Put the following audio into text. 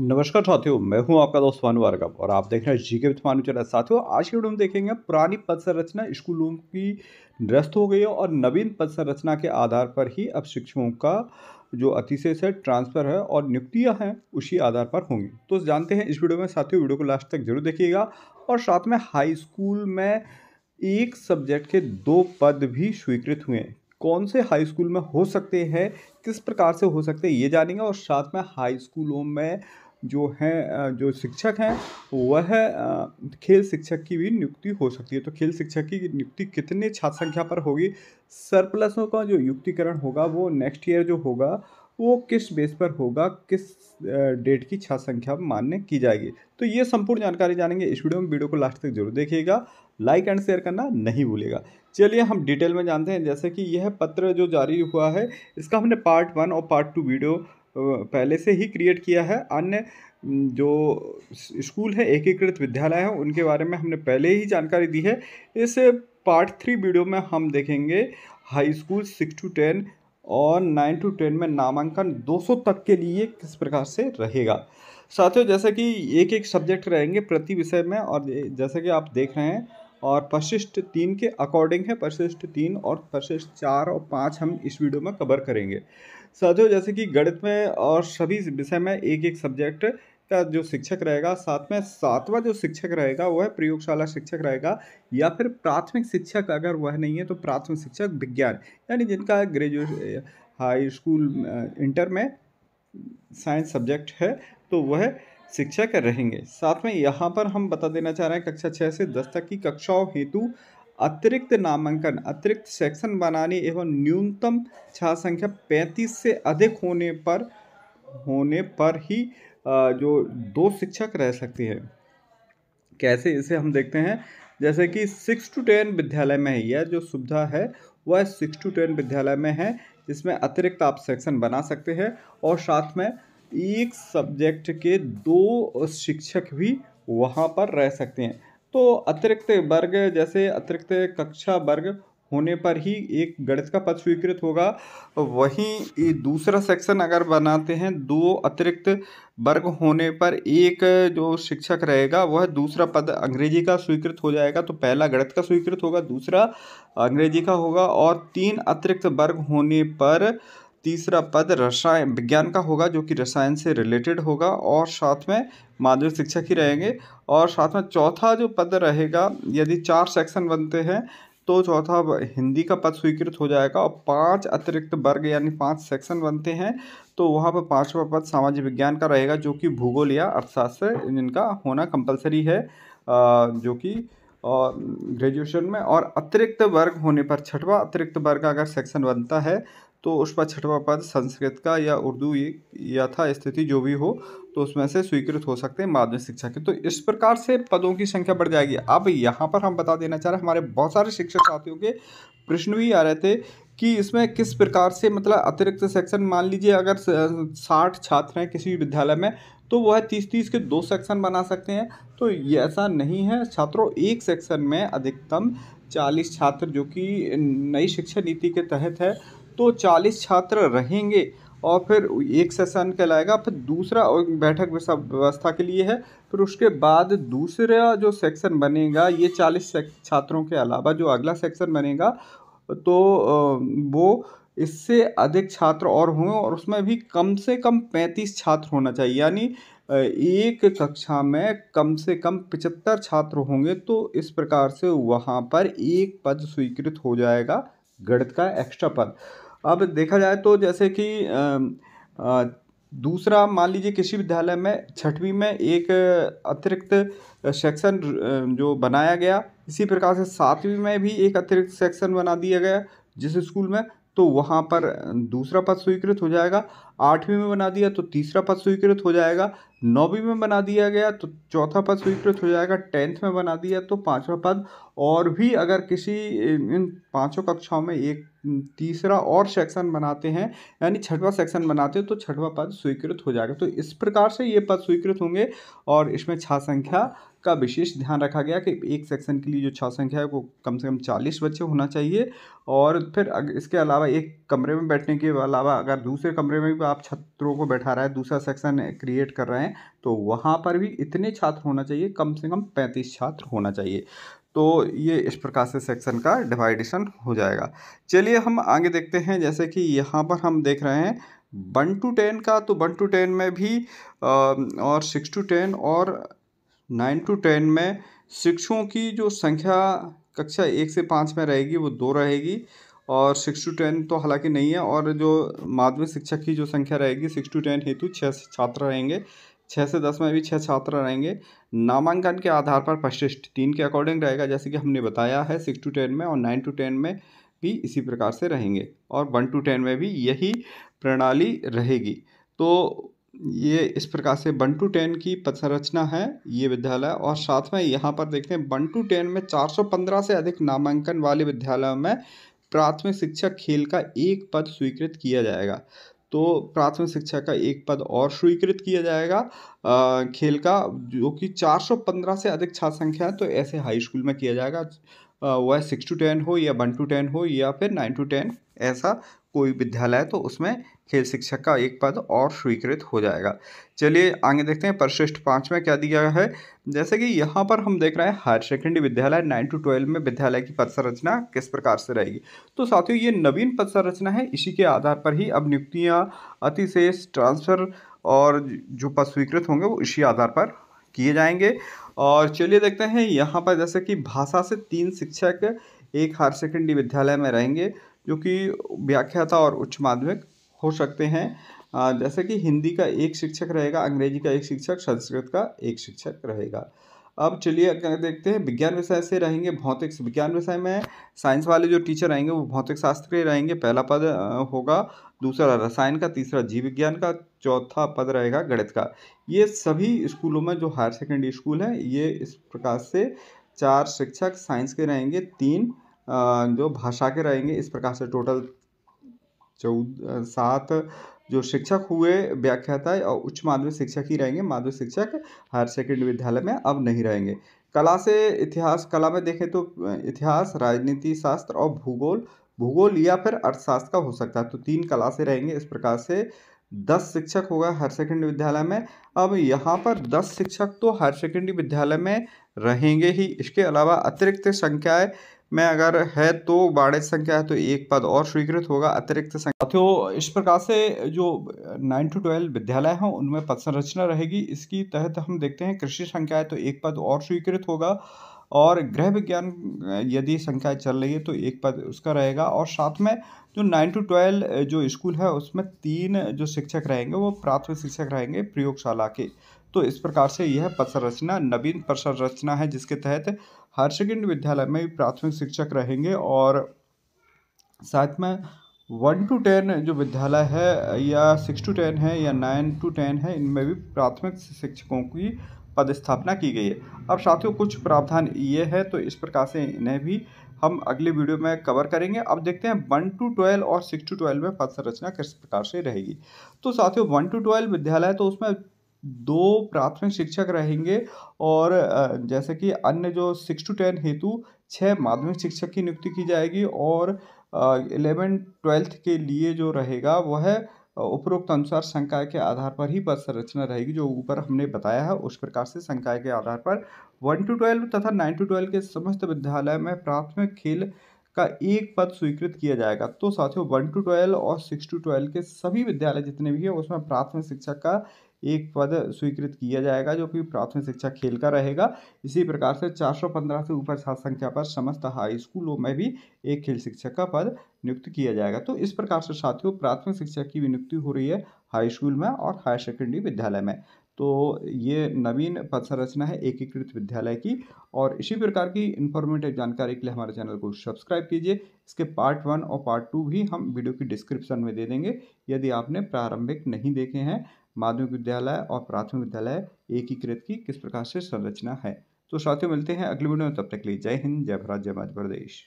नमस्कार साथियों मैं हूं आपका दोस्त भानु वर्गव और आप देख रहे हैं जी के भानु चैनल साथियों आज के वीडियो में देखेंगे पुरानी पद संरचना स्कूलों की निरस्त हो गई है और नवीन पद संरचना के आधार पर ही अब शिक्षकों का जो अतिशेष है ट्रांसफर है और नियुक्तियां हैं उसी आधार पर होंगी तो जानते हैं इस वीडियो में साथियों वीडियो को लास्ट तक जरूर देखिएगा और साथ में हाई स्कूल में एक सब्जेक्ट के दो पद भी स्वीकृत हुए हैं कौन से हाई स्कूल में हो सकते हैं किस प्रकार से हो सकते हैं ये जानेंगे और साथ में हाई स्कूलों में जो हैं जो शिक्षक हैं वह खेल शिक्षक की भी नियुक्ति हो सकती है तो खेल शिक्षक की नियुक्ति कितने छात्र संख्या पर होगी सरप्लसों का जो युक्तिकरण होगा वो नेक्स्ट ईयर जो होगा वो किस बेस पर होगा किस डेट की छात्र संख्या मान्य की जाएगी तो ये संपूर्ण जानकारी जानेंगे इस वीडियो में वीडियो को लास्ट तक जरूर देखिएगा लाइक एंड शेयर करना नहीं भूलेगा चलिए हम डिटेल में जानते हैं जैसे कि यह पत्र जो जारी हुआ है इसका हमने पार्ट वन और पार्ट टू वीडियो पहले से ही क्रिएट किया है अन्य जो स्कूल है एकीकृत विद्यालय है उनके बारे में हमने पहले ही जानकारी दी है इस पार्ट थ्री वीडियो में हम देखेंगे high school six to ten और नाइन टू टेन में नामांकन 200 तक के लिए किस प्रकार से रहेगा साथियों जैसे कि एक एक सब्जेक्ट रहेंगे प्रति विषय में और जैसा कि आप देख रहे हैं और परिशिष्ट तीन के अकॉर्डिंग है परिशिष्ट तीन और परिशिष्ट चार और पाँच हम इस वीडियो में कवर करेंगे साथियों जैसे कि गणित में और सभी विषय में एक एक सब्जेक्ट का जो शिक्षक रहेगा साथ में सातवां जो शिक्षक रहेगा वह प्रयोगशाला शिक्षक रहेगा या फिर प्राथमिक शिक्षक अगर वह नहीं है तो प्राथमिक शिक्षक विज्ञान यानी जिनका ग्रेजुएट हाई स्कूल इंटर में साइंस सब्जेक्ट है तो वह शिक्षक रहेंगे साथ में यहाँ पर हम बता देना चाह रहे हैं कक्षा छः से दस तक की कक्षाओं हेतु अतिरिक्त नामांकन अतिरिक्त सेक्शन बनाने एवं न्यूनतम छात्र संख्या पैंतीस से अधिक होने पर होने पर ही जो दो शिक्षक रह सकती है कैसे इसे हम देखते हैं जैसे कि सिक्स टू टेन विद्यालय में यह जो सुविधा है वह सिक्स टू टेन विद्यालय में है जिसमें अतिरिक्त आप सेक्शन बना सकते हैं और साथ में एक सब्जेक्ट के दो शिक्षक भी वहाँ पर रह सकते हैं तो अतिरिक्त वर्ग जैसे अतिरिक्त कक्षा वर्ग होने पर ही एक गणित का पद स्वीकृत होगा वहीं दूसरा सेक्शन अगर बनाते हैं दो अतिरिक्त वर्ग होने पर एक जो शिक्षक रहेगा वह दूसरा पद अंग्रेजी का स्वीकृत हो जाएगा तो पहला गणित का स्वीकृत होगा दूसरा अंग्रेजी का होगा और तीन अतिरिक्त वर्ग होने पर तीसरा पद रसायन विज्ञान का होगा जो कि रसायन से रिलेटेड होगा और साथ में माध्यमिक शिक्षक ही रहेंगे और साथ में चौथा जो पद रहेगा यदि चार सेक्शन बनते हैं तो चौथा हिंदी का पद स्वीकृत हो जाएगा और पांच अतिरिक्त वर्ग यानी पांच सेक्शन बनते हैं तो वहाँ पर पांचवा पद सामाजिक विज्ञान का रहेगा जो कि भूगोल या अर्थशास्त्र जिनका होना कंपलसरी है जो कि और ग्रेजुएशन में और अतिरिक्त वर्ग होने पर छठवा अतिरिक्त वर्ग का अगर सेक्शन बनता है तो उस पर छठवा पद संस्कृत का या उर्दू या था स्थिति जो भी हो तो उसमें से स्वीकृत हो सकते हैं माध्यमिक शिक्षा के तो इस प्रकार से पदों की संख्या बढ़ जाएगी अब यहाँ पर हम बता देना चाह रहे हैं हमारे बहुत सारे शिक्षक साथियों के प्रश्न भी आ रहे थे कि इसमें किस प्रकार से मतलब अतिरिक्त सेक्शन मान लीजिए अगर साठ छात्र हैं किसी भी विद्यालय में तो वह तीस तीस के दो सेक्शन बना सकते हैं तो ये ऐसा नहीं है छात्रों एक सेक्शन में अधिकतम चालीस छात्र जो कि नई शिक्षा नीति के तहत है तो चालीस छात्र रहेंगे और फिर एक सेशन कहलाएगा फिर दूसरा बैठक व्यवस्था के लिए है फिर उसके बाद दूसरा जो सेक्शन बनेगा ये चालीस छात्रों के अलावा जो अगला सेक्शन बनेगा तो वो इससे अधिक छात्र और होंगे और उसमें भी कम से कम पैंतीस छात्र होना चाहिए यानी एक कक्षा में कम से कम पचहत्तर छात्र होंगे तो इस प्रकार से वहाँ पर एक पद स्वीकृत हो जाएगा गणित का एक्स्ट्रा पद अब देखा जाए तो जैसे कि दूसरा मान लीजिए कृषि विद्यालय में छठवीं में एक अतिरिक्त सेक्शन जो बनाया गया इसी प्रकार से सातवीं में भी एक अतिरिक्त सेक्शन बना दिया गया जिस स्कूल में तो वहाँ पर दूसरा पद स्वीकृत हो जाएगा आठवीं में बना दिया तो तीसरा पद स्वीकृत हो जाएगा नौवीं में बना दिया गया तो चौथा पद स्वीकृत हो जाएगा टेंथ में बना दिया तो पांचवा पद और भी अगर किसी इन पांचों कक्षाओं में एक तीसरा और सेक्शन बनाते हैं यानी छठवा सेक्शन बनाते हैं तो छठवा पद स्वीकृत हो जाएगा तो इस प्रकार से ये पद स्वीकृत होंगे और इसमें छा संख्या का विशेष ध्यान रखा गया कि एक सेक्शन के लिए जो छात्र संख्या है वो कम से कम चालीस बच्चे होना चाहिए और फिर इसके अलावा एक कमरे में बैठने के अलावा अगर दूसरे कमरे में भी आप छात्रों को बैठा रहे हैं दूसरा सेक्शन क्रिएट कर रहे हैं तो वहाँ पर भी इतने छात्र होना चाहिए कम से कम पैंतीस छात्र होना चाहिए तो ये इस प्रकार से सेक्शन का डिवाइडेशन हो जाएगा चलिए हम आगे देखते हैं जैसे कि यहाँ पर हम देख रहे हैं वन टू टेन का तो वन टू टेन में भी और सिक्स टू टेन और नाइन टू टेन में शिक्षकों की जो संख्या कक्षा एक से पाँच में रहेगी वो दो रहेगी और सिक्स टू टेन तो हालांकि नहीं है और जो माध्यमिक शिक्षक की जो संख्या रहेगी सिक्स टू टेन हेतु छः छात्र रहेंगे छः से दस में भी छः छात्र रहेंगे नामांकन के आधार पर फर्स्ट तीन के अकॉर्डिंग रहेगा जैसे कि हमने बताया है सिक्स टू टेन में और नाइन टू टेन में भी इसी प्रकार से रहेंगे और वन टू टेन में भी यही प्रणाली रहेगी तो ये इस प्रकार से वन टू टेन की संरचना है ये विद्यालय और साथ में यहाँ पर देखते हैं वन टू टेन में 415 से अधिक नामांकन वाले विद्यालयों में प्राथमिक शिक्षा खेल का एक पद स्वीकृत किया जाएगा तो प्राथमिक शिक्षा का एक पद और स्वीकृत किया जाएगा आ, खेल का जो कि 415 से अधिक छात्र संख्या है तो ऐसे हाई स्कूल में किया जाएगा वह सिक्स टू टेन हो या वन टू टेन हो या फिर नाइन टू टेन ऐसा कोई विद्यालय तो उसमें खेल शिक्षक का एक पद और स्वीकृत हो जाएगा चलिए आगे देखते हैं परिशिष्ट पाँच में क्या दिया है जैसे कि यहाँ पर हम देख रहे हैं हायर सेकेंडरी विद्यालय नाइन टू ट्वेल्व में विद्यालय की पद संरचना किस प्रकार से रहेगी तो साथियों ये नवीन पद संरचना है इसी के आधार पर ही अब नियुक्तियाँ अतिशेष ट्रांसफर और जो पद स्वीकृत होंगे वो इसी आधार पर किए जाएंगे और चलिए देखते हैं यहाँ पर जैसे कि भाषा से तीन शिक्षक एक हायर सेकेंडरी विद्यालय में रहेंगे जो कि व्याख्याता और उच्च माध्यमिक हो सकते हैं जैसे कि हिंदी का एक शिक्षक रहेगा अंग्रेजी का एक शिक्षक संस्कृत का एक शिक्षक रहेगा अब चलिए देखते हैं विज्ञान विषय से रहेंगे भौतिक विज्ञान विषय में साइंस वाले जो टीचर आएंगे वो भौतिक शास्त्र के रहेंगे पहला पद होगा दूसरा रसायन का तीसरा जीव विज्ञान का चौथा पद रहेगा गणित का ये सभी स्कूलों में जो हायर सेकेंडरी स्कूल है ये इस प्रकार से चार शिक्षक साइंस के रहेंगे तीन जो भाषा के रहेंगे इस प्रकार से टोटल चौदह सात जो शिक्षक हुए व्याख्याता और उच्च माध्यमिक शिक्षक ही रहेंगे माध्यमिक शिक्षक हायर सेकेंडरी विद्यालय में अब नहीं रहेंगे कला से इतिहास कला में देखें तो इतिहास राजनीति शास्त्र और भूगोल भूगोल या फिर अर्थशास्त्र का हो सकता है तो तीन कला से रहेंगे इस प्रकार से दस शिक्षक होगा हायर सेकेंडरी विद्यालय में अब यहाँ पर दस शिक्षक तो हायर सेकेंडरी विद्यालय में रहेंगे ही इसके अलावा अतिरिक्त संख्याएं में अगर है तो बाढ़ संख्या है तो एक पद और स्वीकृत होगा अतिरिक्त संख्या साथियों इस प्रकार से जो नाइन टू ट्वेल्व विद्यालय हैं उनमें पद संरचना रहेगी इसकी तहत हम देखते हैं कृषि संख्या है तो एक पद और स्वीकृत होगा और गृह विज्ञान यदि संख्या चल रही है तो एक पद उसका रहेगा और साथ में जो नाइन टू ट्वेल्व जो स्कूल है उसमें तीन जो शिक्षक रहेंगे वो प्राथमिक शिक्षक रहेंगे प्रयोगशाला के तो इस प्रकार से यह पसरचना नवीन पसरचना है जिसके तहत हायर सेकेंडरी विद्यालय में प्राथमिक शिक्षक रहेंगे और साथ में वन टू टेन जो विद्यालय है या सिक्स टू टेन है या नाइन टू टेन है इनमें भी प्राथमिक शिक्षकों की पदस्थापना की गई है अब साथियों कुछ प्रावधान ये है तो इस प्रकार से इन्हें भी हम अगले वीडियो में कवर करेंगे अब देखते हैं वन टू ट्वेल्व और सिक्स टू ट्वेल्व में पद संरचना किस प्रकार से रहेगी तो साथियों वन टू ट्वेल्व विद्यालय तो उसमें दो प्राथमिक शिक्षक रहेंगे और जैसे कि अन्य जो सिक्स टू टेन हेतु छः माध्यमिक शिक्षक की नियुक्ति की जाएगी और इलेवन ट्वेल्थ के लिए जो रहेगा वह उपरोक्त अनुसार संकाय के आधार पर ही पद संरचना रहेगी जो ऊपर हमने बताया है उस प्रकार से संकाय के आधार पर वन टू ट्वेल्व तथा नाइन टू ट्वेल्व के समस्त विद्यालय में प्राथमिक खेल का एक पद स्वीकृत किया जाएगा तो साथियों वन टू ट्वेल्व और सिक्स टू ट्वेल्व के सभी विद्यालय जितने भी हैं उसमें प्राथमिक शिक्षक का एक पद स्वीकृत किया जाएगा जो कि प्राथमिक शिक्षा खेल का रहेगा इसी प्रकार से 415 से ऊपर छात्र संख्या पर समस्त हाई स्कूलों में भी एक खेल शिक्षक का पद नियुक्त किया जाएगा तो इस प्रकार से साथियों प्राथमिक शिक्षा की भी नियुक्ति हो रही है हाई स्कूल में और हायर सेकेंडरी विद्यालय में तो ये नवीन पद संरचना है एकीकृत विद्यालय की और इसी प्रकार की इन्फॉर्मेटिव जानकारी के लिए हमारे चैनल को सब्सक्राइब कीजिए इसके पार्ट वन और पार्ट टू भी हम वीडियो की डिस्क्रिप्शन में दे देंगे यदि आपने प्रारंभिक नहीं देखे हैं माध्यमिक विद्यालय और प्राथमिक विद्यालय एकीकृत की किस प्रकार से संरचना है तो साथियों मिलते हैं अगले वीडियो में तब तक के लिए जय हिंद जय भारत जय मध्य प्रदेश